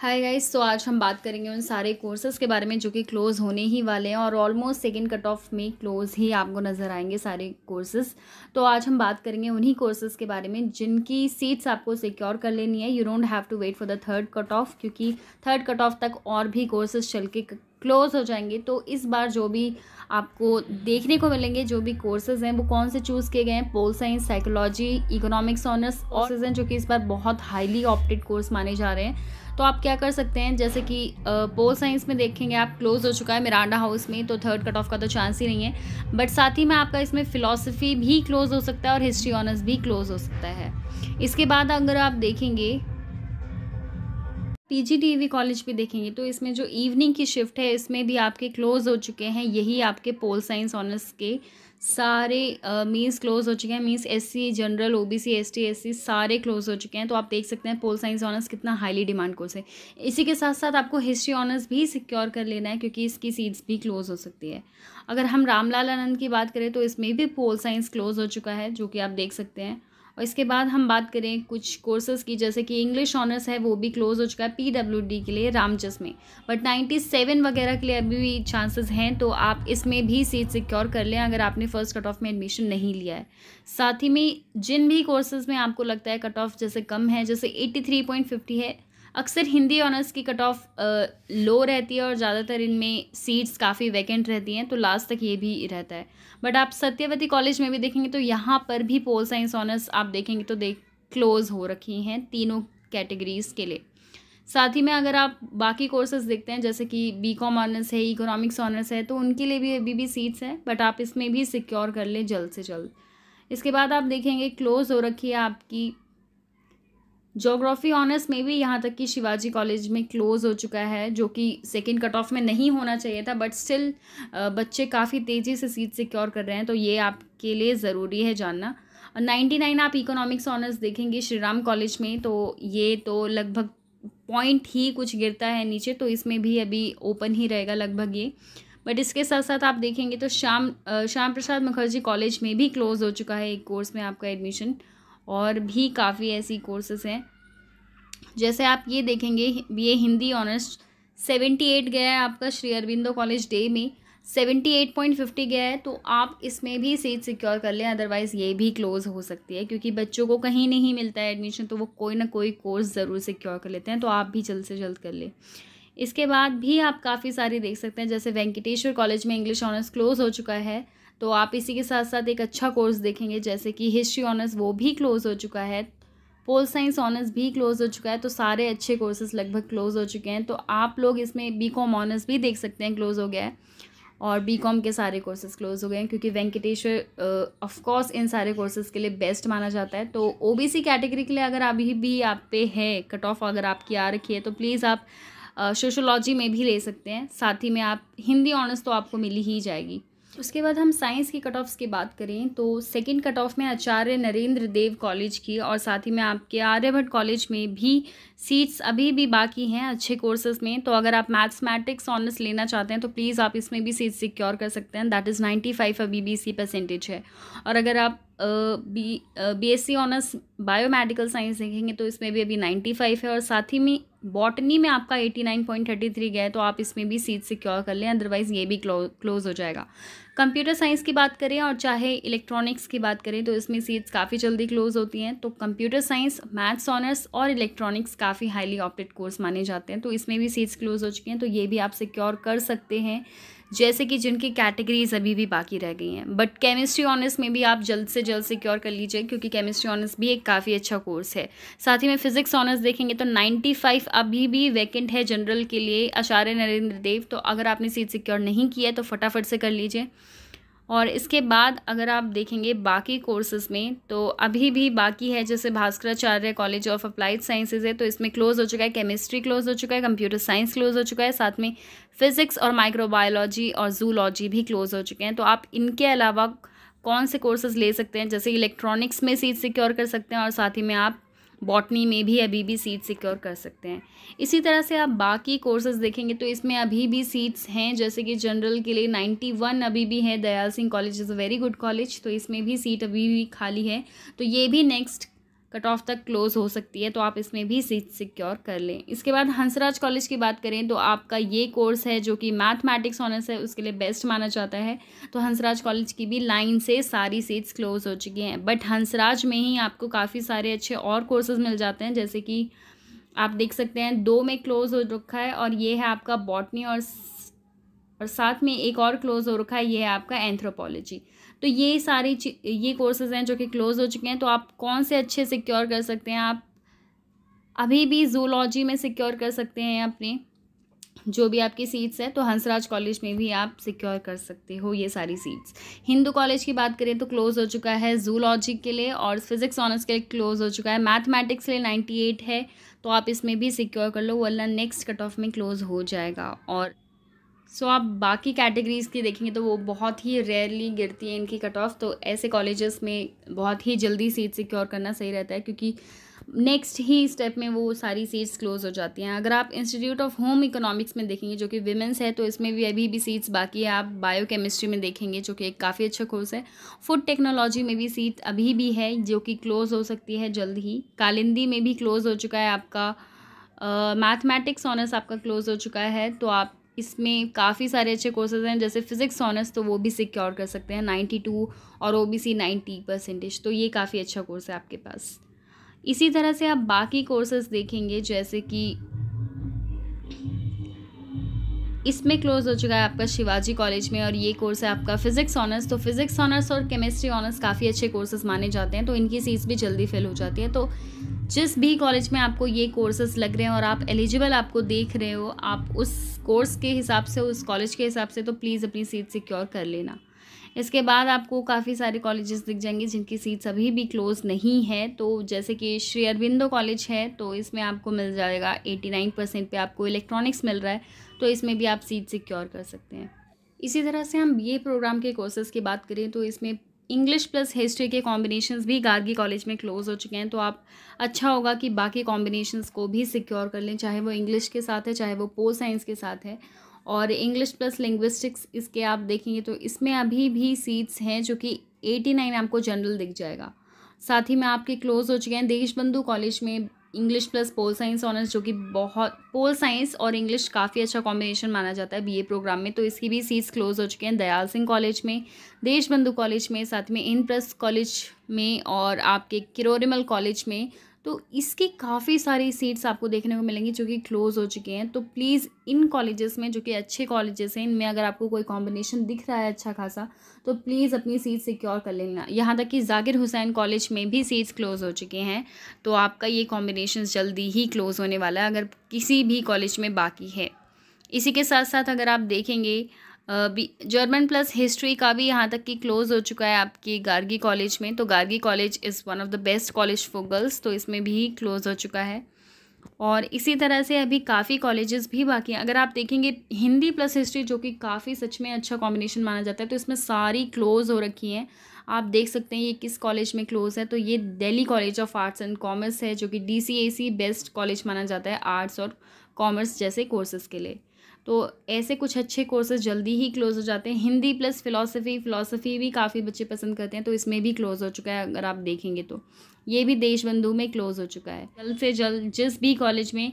hi guys तो आज हम बात करेंगे उन सारे कोर्सेज के बारे में जो कि क्लोज़ होने ही वाले हैं और ऑलमोस्ट सेकेंड कट ऑफ में क्लोज़ ही आपको नज़र आएंगे सारे कोर्सेज तो आज हम बात करेंगे उन्हीं कोर्सेज के बारे में जिनकी सीट्स आपको सिक्योर कर लेनी है you don't have to wait for the third cut off क्योंकि थर्ड कट ऑफ तक और भी कोर्सेज चल के क्लोज़ हो जाएंगे तो इस बार जो भी आपको देखने को मिलेंगे जो भी कोर्सेज हैं वो कौन से चूज़ किए गए हैं pol science psychology economics honours और जो कि इस बार बहुत हाईली ऑप्टेड कोर्स माने जा रहे हैं तो आप क्या कर सकते हैं जैसे कि पोल साइंस में देखेंगे आप क्लोज हो चुका है मिरांडा हाउस में तो थर्ड कट ऑफ का तो चांस ही नहीं है बट साथ ही में आपका इसमें फ़िलासफ़ी भी क्लोज हो सकता है और हिस्ट्री ऑनर्स भी क्लोज हो सकता है इसके बाद अगर आप देखेंगे पीजीटीवी कॉलेज e भी देखेंगे तो इसमें जो इवनिंग की शिफ्ट है इसमें भी आपके क्लोज हो चुके हैं यही आपके पोल साइंस ऑनर्स के सारे मीन्स uh, क्लोज हो चुके हैं means SC general OBC ST SC सारे क्लोज हो चुके हैं तो आप देख सकते हैं पोल साइंस ऑनर्स कितना हाईली डिमांड कोर्स है इसी के साथ साथ आपको हिस्ट्री ऑनर्स भी सिक्योर कर लेना है क्योंकि इसकी सीट्स भी क्लोज हो सकती है अगर हम रामलाल आनंद की बात करें तो इसमें भी पोल साइंस क्लोज हो चुका है जो कि आप देख सकते हैं और इसके बाद हम बात करें कुछ कोर्सेज़ की जैसे कि इंग्लिश ऑनर्स है वो भी क्लोज़ हो चुका है पी डब्ल्यू डी के लिए रामजस में बट नाइन्टी सेवन वगैरह के लिए अभी भी चांसेस हैं तो आप इसमें भी सीट सिक्योर कर लें अगर आपने फर्स्ट कट ऑफ में एडमिशन नहीं लिया है साथ ही में जिन भी कोर्सेज़ में आपको लगता है कट ऑफ जैसे कम है जैसे एट्टी थ्री पॉइंट फिफ्टी है अक्सर हिंदी ऑनर्स की कट ऑफ लो रहती है और ज़्यादातर इनमें सीट्स काफ़ी वैकेंट रहती हैं तो लास्ट तक ये भी रहता है बट आप सत्यवती कॉलेज में भी देखेंगे तो यहाँ पर भी पोल साइंस ऑनर्स आप देखेंगे तो देख क्लोज हो रखी हैं तीनों कैटेगरीज़ के लिए साथ ही में अगर आप बाकी कोर्सेज देखते हैं जैसे कि बी कॉम ऑनर्स है इकोनॉमिक्स ऑनर्स है तो उनके लिए भी अभी भी सीट्स हैं बट आप इसमें भी सिक्योर कर लें जल्द से जल्द इसके बाद आप देखेंगे क्लोज़ हो रखी है आपकी जोग्राफ़ी ऑनर्स में भी यहाँ तक कि शिवाजी कॉलेज में क्लोज़ हो चुका है जो कि सेकेंड कट ऑफ में नहीं होना चाहिए था बट स्टिल बच्चे काफ़ी तेज़ी से सीट सिक्योर कर रहे हैं तो ये आपके लिए ज़रूरी है जानना और नाइन्टी नाइन आप इकोनॉमिक्स ऑनर्स देखेंगे श्री राम कॉलेज में तो ये तो लगभग पॉइंट ही कुछ गिरता है नीचे तो इसमें भी अभी ओपन ही रहेगा लगभग ये बट इसके साथ साथ आप देखेंगे तो श्याम श्याम प्रसाद मुखर्जी कॉलेज में भी क्लोज़ हो चुका है एक कोर्स में आपका एडमिशन और भी काफ़ी ऐसी कोर्सेज हैं जैसे आप ये देखेंगे ये हिंदी ऑनर्स सेवेंटी एट गया है आपका श्री अरविंदो कॉलेज डे में सेवेंटी एट पॉइंट फिफ्टी गया है तो आप इसमें भी सीट सिक्योर कर लें अदरवाइज़ ये भी क्लोज हो सकती है क्योंकि बच्चों को कहीं नहीं मिलता है एडमिशन तो वो कोई ना कोई कोर्स ज़रूर सिक्योर कर लेते हैं तो आप भी जल्द से जल्द कर लें इसके बाद भी आप काफ़ी सारी देख सकते हैं जैसे वेंकटेश्वर कॉलेज में इंग्लिश ऑनर्स क्लोज हो चुका है तो आप इसी के साथ साथ एक अच्छा कोर्स देखेंगे जैसे कि हिस्ट्री ऑनर्स वो भी क्लोज़ हो चुका है पोल साइंस ऑनर्स भी क्लोज़ हो चुका है तो सारे अच्छे कोर्सेज लगभग क्लोज़ हो चुके हैं तो आप लोग इसमें बी कॉम ऑनर्स भी देख सकते हैं क्लोज़ हो गया है और बी कॉम के सारे कोर्सेज क्लोज़ हो गए हैं क्योंकि वेंकटेश्वर ऑफकोर्स इन सारे कोर्सेज़ के लिए बेस्ट माना जाता है तो ओ बी सी कैटेगरी के लिए अगर अभी भी आप पे है कट ऑफ अगर आपकी आ रखी है तो प्लीज़ आप सोशोलॉजी में भी ले सकते हैं साथ ही में आप हिंदी ऑनर्स तो आपको मिली ही जाएगी उसके बाद हम साइंस की कट ऑफ्स की बात करें तो सेकेंड कट ऑफ में आचार्य नरेंद्र देव कॉलेज की और साथ ही में आपके आर्यभट्ट कॉलेज में भी सीट्स अभी भी बाकी हैं अच्छे कोर्सेज में तो अगर आप मैथमेटिक्स ऑनर्स लेना चाहते हैं तो प्लीज़ आप इसमें भी सीट सिक्योर कर सकते हैं दैट इज़ नाइन्टी फाइव अभी बी सी परसेंटेज है और अगर आप B B S C honours biomedical science देखेंगे तो इसमें भी अभी नाइन्टी फाइव है और साथ ही में बॉटनी में आपका 89.33 गया है तो आप इसमें भी सीट सिक्योर कर लें अदरवाइज़ ये भी क्लोज हो जाएगा कंप्यूटर साइंस की बात करें और चाहे इलेक्ट्रॉनिक्स की बात करें तो इसमें सीट्स काफ़ी जल्दी क्लोज होती हैं तो कंप्यूटर साइंस मैथ्स ऑनर्स और इलेक्ट्रॉनिक्स काफ़ी हाईली ऑप्टेड कोर्स माने जाते हैं तो इसमें भी सीट्स क्लोज हो चुकी हैं तो ये भी आप सिक्योर कर सकते हैं जैसे कि जिनकी कैटेगरीज अभी भी बाकी रह गई हैं बट केमिस्ट्री ऑनर्स में भी आप जल्द से जल्द सिक्योर कर लीजिए क्योंकि केमिस्ट्री ऑनर्स भी एक काफ़ी अच्छा कोर्स है साथ ही में फिजिक्स ऑनर्स देखेंगे तो 95 अभी भी वैकेंट है जनरल के लिए आचार्य नरेंद्र देव तो अगर आपने सीट सिक्योर नहीं किया है तो फटाफट से कर लीजिए और इसके बाद अगर आप देखेंगे बाकी कोर्सेज़ में तो अभी भी बाकी है जैसे Bhaskaracharya college of applied sciences है तो इसमें क्लोज़ हो चुका है केमिस्ट्री क्लोज़ हो चुका है कंप्यूटर साइंस क्लोज़ हो चुका है साथ में फ़िज़िक्स और माइक्रोबायोलॉजी और जूलॉजी भी क्लोज़ हो चुके हैं तो आप इनके अलावा कौन से कोर्सेज़ ले सकते हैं जैसे इलेक्ट्रॉनिक्स में सीट सिक्योर कर सकते हैं और साथ ही में आप बॉटनी में भी अभी भी सीट सिक्योर कर सकते हैं इसी तरह से आप बाकी कोर्सेज देखेंगे तो इसमें अभी भी सीट्स हैं जैसे कि जनरल के लिए 91 अभी भी है Dayal Singh college is a very good college तो इसमें भी सीट अभी भी खाली है तो ये भी नेक्स्ट कट ऑफ तक क्लोज हो सकती है तो आप इसमें भी सीट सिक्योर कर लें इसके बाद हंसराज कॉलेज की बात करें तो आपका ये कोर्स है जो कि मैथमेटिक्स ऑनर्स है उसके लिए बेस्ट माना जाता है तो हंसराज कॉलेज की भी लाइन से सारी सीट्स क्लोज हो चुकी हैं बट हंसराज में ही आपको काफ़ी सारे अच्छे और कोर्सेज मिल जाते हैं जैसे कि आप देख सकते हैं दो में क्लोज हो रखा है और ये है आपका बॉटनी और और साथ में एक और क्लोज हो रखा है ये है आपका एंथ्रोपोलॉजी तो ये सारी ये कोर्सेज़ हैं जो कि क्लोज़ हो चुके हैं तो आप कौन से अच्छे सिक्योर कर सकते हैं आप अभी भी जूलॉजी में सिक्योर कर सकते हैं अपने जो भी आपकी सीट्स है तो हंसराज कॉलेज में भी आप सिक्योर कर सकते हो ये सारी सीट्स हिंदू कॉलेज की बात करें तो क्लोज़ हो चुका है जूलॉजी के लिए और फिजिक्स ऑनर्स के लिए क्लोज़ हो चुका है मैथमेटिक्स के लिए नाइन्टी एट है तो आप इसमें भी सिक्योर कर लो वरना नेक्स्ट कट ऑफ में क्लोज़ हो जाएगा और सो so, आप बाकी कैटेगरीज़ की देखेंगे तो वो बहुत ही रेयरली गिरती है इनकी कट ऑफ तो ऐसे कॉलेजेस में बहुत ही जल्दी सीट सिक्योर करना सही रहता है क्योंकि नेक्स्ट ही स्टेप में वो सारी सीट्स क्लोज हो जाती हैं अगर आप इंस्टीट्यूट ऑफ होम इकोनॉमिक्स में देखेंगे जो कि विमेंस है तो इसमें भी अभी भी सीट्स बाकी है आप बायो केमिस्ट्री में देखेंगे जो कि एक काफ़ी अच्छा कोर्स है फूड टेक्नोलॉजी में भी सीट अभी भी है जो कि क्लोज़ हो सकती है जल्द ही कालिंदी में भी क्लोज़ हो चुका है आपका मैथमेटिक्स uh, ऑनर्स आपका क्लोज़ हो चुका है तो आप इसमें काफ़ी सारे अच्छे कोर्सेज हैं जैसे फिज़िक्स ऑनर्स तो वो भी सिक्योर कर सकते हैं नाइन्टी टू और O B C ninety percentage तो ये काफ़ी अच्छा कोर्स है आपके पास इसी तरह से आप बाकी कोर्सेज देखेंगे जैसे कि इसमें क्लोज़ हो चुका है आपका शिवाजी कॉलेज में और ये कोर्स है आपका फिजिक्स ऑनर्स तो फिजिक्स ऑनर्स और केमिस्ट्री ऑनर्स काफ़ी अच्छे कोर्सेज माने जाते हैं तो इनकी सीट्स भी जल्दी फिल हो जाती है तो जिस भी कॉलेज में आपको ये कोर्सेज लग रहे हैं और आप एलिजिबल आपको देख रहे हो आप उस कोर्स के हिसाब से उस कॉलेज के हिसाब से तो प्लीज़ अपनी सीट सिक्योर कर लेना इसके बाद आपको काफ़ी सारे कॉलेजेस दिख जाएंगे जिनकी सीट्स अभी भी क्लोज़ नहीं है तो जैसे कि श्री अरविंदो कॉलेज है तो इसमें आपको मिल जाएगा एटी नाइन परसेंट पर आपको इलेक्ट्रॉनिक्स मिल रहा है तो इसमें भी आप सीट सिक्योर कर सकते हैं इसी तरह से हम बी प्रोग्राम के कोर्सेज़ की बात करें तो इसमें इंग्लिश प्लस हिस्ट्री के कॉम्बिनेशंस भी गार्गी कॉलेज में क्लोज़ हो चुके हैं तो आप अच्छा होगा कि बाकी कॉम्बिनेशंस को भी सिक्योर कर लें चाहे वो इंग्लिश के साथ है चाहे वो पोल साइंस के साथ है और इंग्लिश प्लस लिंग्विस्टिक्स इसके आप देखेंगे तो इसमें अभी भी सीट्स हैं जो कि एटी नाइन आपको जनरल दिख जाएगा साथ ही में आपके क्लोज़ हो चुके हैं देशबंधु कॉलेज में English plus pol science honours जो कि बहुत पोल साइंस और इंग्लिश काफ़ी अच्छा कॉम्बिनेशन माना जाता है बीए प्रोग्राम में तो इसकी भी सीट्स क्लोज हो चुके हैं दयाल सिंह कॉलेज में देशबंधु कॉलेज में साथ में इन प्लस कॉलेज में और आपके किरोरिमल कॉलेज में तो इसके काफ़ी सारी सीट्स आपको देखने को मिलेंगी जो कि क्लोज़ हो चुके हैं तो प्लीज़ इन कॉलेजेस में जो कि अच्छे कॉलेजेस हैं इनमें अगर आपको कोई कॉम्बिनेशन दिख रहा है अच्छा खासा तो प्लीज़ अपनी सीट सिक्योर कर लेना यहाँ तक कि जाकिर हुसैन कॉलेज में भी सीट्स क्लोज़ हो चुके हैं तो आपका ये कॉम्बिनेशन जल्दी ही क्लोज़ होने वाला है अगर किसी भी कॉलेज में बाकी है इसी के साथ साथ अगर आप देखेंगे जर्मन प्लस हिस्ट्री का भी यहाँ तक कि क्लोज़ हो चुका है आपकी गार्गी कॉलेज में तो Gargi college is one of the best college for girls तो इसमें भी क्लोज़ हो चुका है और इसी तरह से अभी काफ़ी कॉलेजेस भी बाकी हैं अगर आप देखेंगे हिंदी प्लस हिस्ट्री जो कि काफ़ी सच में अच्छा कॉम्बिनेशन माना जाता है तो इसमें सारी क्लोज़ हो रखी हैं आप देख सकते हैं ये किस कॉलेज में क्लोज़ है तो ये Delhi college of arts and commerce है जो कि डी बेस्ट कॉलेज माना जाता है आर्ट्स और कॉमर्स जैसे कोर्सेज़ के लिए तो ऐसे कुछ अच्छे कोर्सेज जल्दी ही क्लोज़ हो जाते हैं हिंदी प्लस फिलोसफी फ़िलासफ़ी भी काफ़ी बच्चे पसंद करते हैं तो इसमें भी क्लोज़ हो चुका है अगर आप देखेंगे तो ये भी देशबंधु में क्लोज़ हो चुका है जल्द से जल्द जिस भी कॉलेज में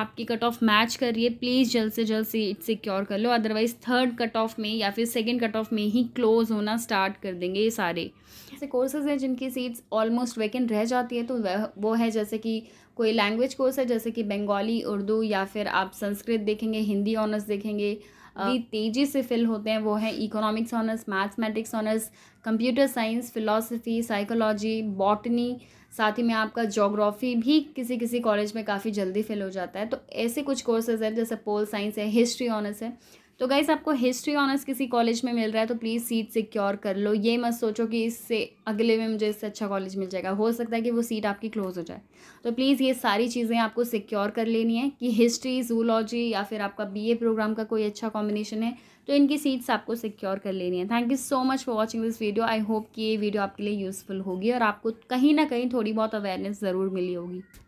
आपकी कट ऑफ मैच कर रही है प्लीज़ जल्द से जल्द से इट सिक्योर कर लो अदरवाइज़ थर्ड कट ऑफ में या फिर सेकेंड कट ऑफ में ही क्लोज़ होना स्टार्ट कर देंगे ये सारे ऐसे कोर्सेज हैं जिनकी सीट्स ऑलमोस्ट वैकेंट रह जाती है तो वो है जैसे कि कोई लैंग्वेज कोर्स है जैसे कि बंगाली उर्दू या फिर आप संस्कृत देखेंगे हिंदी ऑनर्स देखेंगे भी तेज़ी से फिल होते हैं वो है economics honours mathematics honours computer science philosophy psychology botany साथ ही में आपका जोग्राफ़ी भी किसी किसी कॉलेज में काफ़ी जल्दी फेल हो जाता है तो ऐसे कुछ कोर्सेज हैं जैसे पोल साइंस है हिस्ट्री ऑनर्स है तो गाइस आपको हिस्ट्री ऑनर्स किसी कॉलेज में मिल रहा है तो प्लीज़ सीट सिक्योर कर लो ये मत सोचो कि इससे अगले में मुझे इससे अच्छा कॉलेज मिल जाएगा हो सकता है कि वो सीट आपकी क्लोज़ हो जाए तो प्लीज़ ये सारी चीज़ें आपको सिक्योर कर लेनी है कि हिस्ट्री जूलॉजी या फिर आपका बीए प्रोग्राम का कोई अच्छा कॉम्बिनेशन है तो इनकी सीट्स आपको सिक्योर कर लेनी है thank you so much for watching this video I hope कि ये वीडियो आपके लिए यूज़फुल होगी और आपको कहीं ना कहीं थोड़ी बहुत अवेयरनेस ज़रूर मिली होगी